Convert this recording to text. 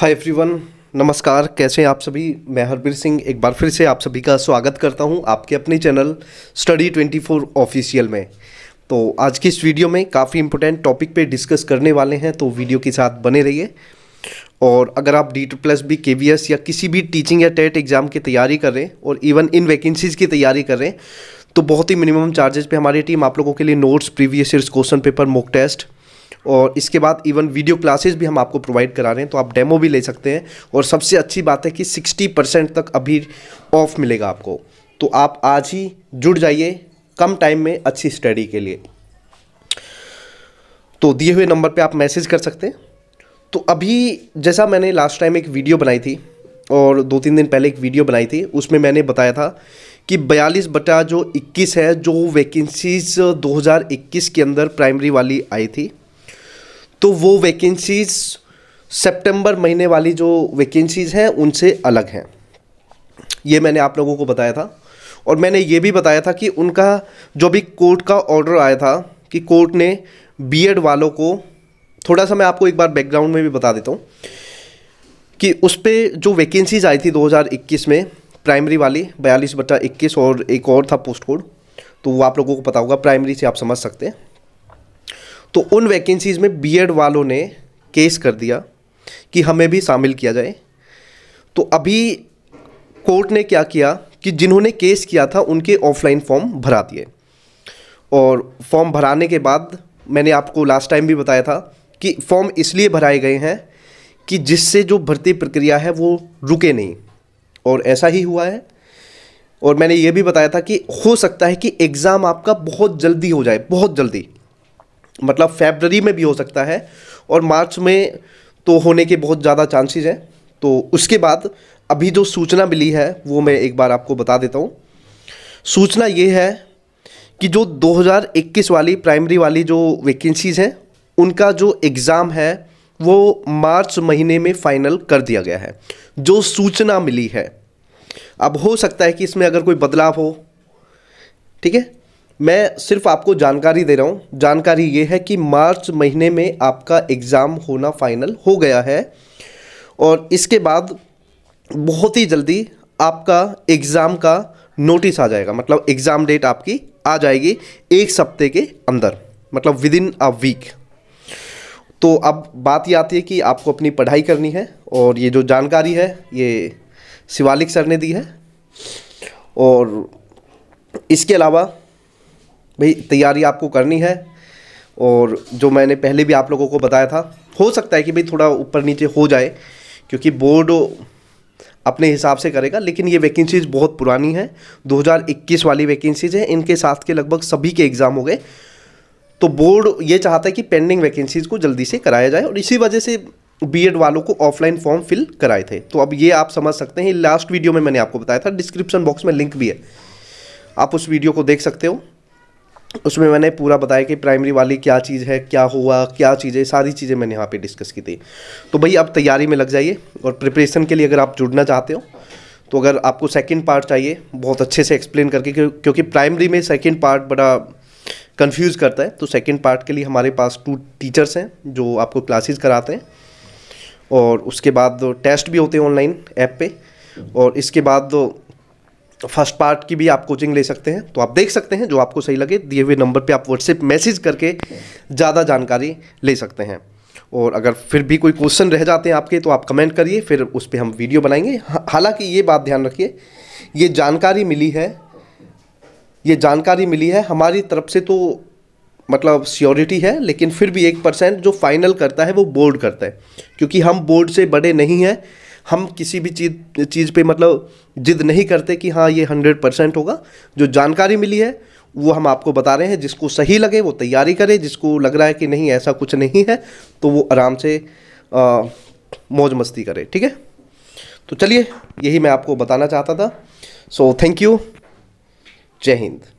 hi everyone नमस्कार कैसे हैं आप सभी मैं हरबीर सिंह एक बार फिर से आप सभी का स्वागत करता हूं आपके अपने चैनल स्टडी 24 ऑफिशियल में तो आज की इस वीडियो में काफ़ी इंपॉर्टेंट टॉपिक पे डिस्कस करने वाले हैं तो वीडियो के साथ बने रहिए और अगर आप D two plus B K V S या किसी भी टीचिंग या टेट एग्ज़ाम की तैयारी कर रहे हैं और इवन इन वैकेंसीज़ की तैयारी कर रहे हैं तो बहुत ही मिनिमम चार्जेस पर हमारी टीम आप लोगों के लिए notes previous year question paper mock test और इसके बाद इवन वीडियो क्लासेस भी हम आपको प्रोवाइड करा रहे हैं तो आप डेमो भी ले सकते हैं और सबसे अच्छी बात है कि सिक्सटी परसेंट तक अभी ऑफ मिलेगा आपको तो आप आज ही जुड़ जाइए कम टाइम में अच्छी स्टडी के लिए तो दिए हुए नंबर पे आप मैसेज कर सकते हैं तो अभी जैसा मैंने लास्ट टाइम एक वीडियो बनाई थी और दो तीन दिन पहले एक वीडियो बनाई थी उसमें मैंने बताया था कि बयालीस बटा जो इक्कीस है जो वैकेंसीज 2021 के अंदर प्राइमरी वाली आई थी तो वो वैकेंसीज़ सितंबर महीने वाली जो वैकेंसीज़ हैं उनसे अलग हैं ये मैंने आप लोगों को बताया था और मैंने ये भी बताया था कि उनका जो भी कोर्ट का ऑर्डर आया था कि कोर्ट ने बीएड वालों को थोड़ा सा मैं आपको एक बार बैकग्राउंड में भी बता देता हूँ कि उस पर जो वैकेंसीज आई थी 2021 में प्राइमरी वाली बयालीस बट्टा इक्कीस और एक और था पोस्ट कोड तो वो आप लोगों को पता होगा प्राइमरी से आप समझ सकते हैं तो उन वैकेंसीज़ में बीएड वालों ने केस कर दिया कि हमें भी शामिल किया जाए तो अभी कोर्ट ने क्या किया कि जिन्होंने केस किया था उनके ऑफलाइन फॉर्म भरा दिए और फॉर्म भराने के बाद मैंने आपको लास्ट टाइम भी बताया था कि फॉर्म इसलिए भराए गए हैं कि जिससे जो भर्ती प्रक्रिया है वो रुके नहीं और ऐसा ही हुआ है और मैंने ये भी बताया था कि हो सकता है कि एग्ज़ाम आपका बहुत जल्दी हो जाए बहुत जल्दी मतलब फेबररी में भी हो सकता है और मार्च में तो होने के बहुत ज़्यादा चांसेस हैं तो उसके बाद अभी जो सूचना मिली है वो मैं एक बार आपको बता देता हूँ सूचना ये है कि जो 2021 वाली प्राइमरी वाली जो वैकेंसीज़ हैं उनका जो एग्ज़ाम है वो मार्च महीने में फ़ाइनल कर दिया गया है जो सूचना मिली है अब हो सकता है कि इसमें अगर कोई बदलाव हो ठीक है मैं सिर्फ आपको जानकारी दे रहा हूँ जानकारी ये है कि मार्च महीने में आपका एग्ज़ाम होना फाइनल हो गया है और इसके बाद बहुत ही जल्दी आपका एग्ज़ाम का नोटिस आ जाएगा मतलब एग्ज़ाम डेट आपकी आ जाएगी एक सप्ते के अंदर मतलब विद इन अ वीक तो अब बात ये आती है कि आपको अपनी पढ़ाई करनी है और ये जो जानकारी है ये शिवालिक सर ने दी है और इसके अलावा भाई तैयारी आपको करनी है और जो मैंने पहले भी आप लोगों को बताया था हो सकता है कि भाई थोड़ा ऊपर नीचे हो जाए क्योंकि बोर्ड अपने हिसाब से करेगा लेकिन ये वैकेंसीज बहुत पुरानी है 2021 वाली वैकेंसीज है इनके साथ के लगभग सभी के एग्ज़ाम हो गए तो बोर्ड ये चाहता है कि पेंडिंग वैकेंसीज को जल्दी से कराया जाए और इसी वजह से बीएड वालों को ऑफलाइन फॉर्म फिल कराए थे तो अब ये आप समझ सकते हैं लास्ट वीडियो में मैंने आपको बताया था डिस्क्रिप्शन बॉक्स में लिंक भी है आप उस वीडियो को देख सकते हो उसमें मैंने पूरा बताया कि प्राइमरी वाली क्या चीज़ है क्या हुआ क्या चीज़ें सारी चीज़ें मैंने यहाँ पे डिस्कस की थी तो भाई आप तैयारी में लग जाइए और प्रिपरेशन के लिए अगर आप जुड़ना चाहते हो तो अगर आपको सेकंड पार्ट चाहिए बहुत अच्छे से एक्सप्लेन करके क्योंकि प्राइमरी में सेकंड पार्ट बड़ा कंफ्यूज करता है तो सेकंड पार्ट के लिए हमारे पास टू टीचर्स हैं जो आपको क्लासेस कराते हैं और उसके बाद टेस्ट भी होते हैं ऑनलाइन ऐप पे और इसके बाद फर्स्ट तो पार्ट की भी आप कोचिंग ले सकते हैं तो आप देख सकते हैं जो आपको सही लगे दिए हुए नंबर पे आप व्हाट्सएप मैसेज करके ज़्यादा जानकारी ले सकते हैं और अगर फिर भी कोई क्वेश्चन रह जाते हैं आपके तो आप कमेंट करिए फिर उस पर हम वीडियो बनाएंगे हालांकि ये बात ध्यान रखिए ये जानकारी मिली है ये जानकारी मिली है हमारी तरफ से तो मतलब स्योरिटी है लेकिन फिर भी एक परसेंट जो फाइनल करता है वो बोर्ड करता है क्योंकि हम बोर्ड से बड़े नहीं हैं हम किसी भी चीज चीज़ पे मतलब जिद नहीं करते कि हाँ ये हंड्रेड परसेंट होगा जो जानकारी मिली है वो हम आपको बता रहे हैं जिसको सही लगे वो तैयारी करे जिसको लग रहा है कि नहीं ऐसा कुछ नहीं है तो वो आराम से आ, मौज मस्ती करे ठीक है तो चलिए यही मैं आपको बताना चाहता था सो थैंक यू जय हिंद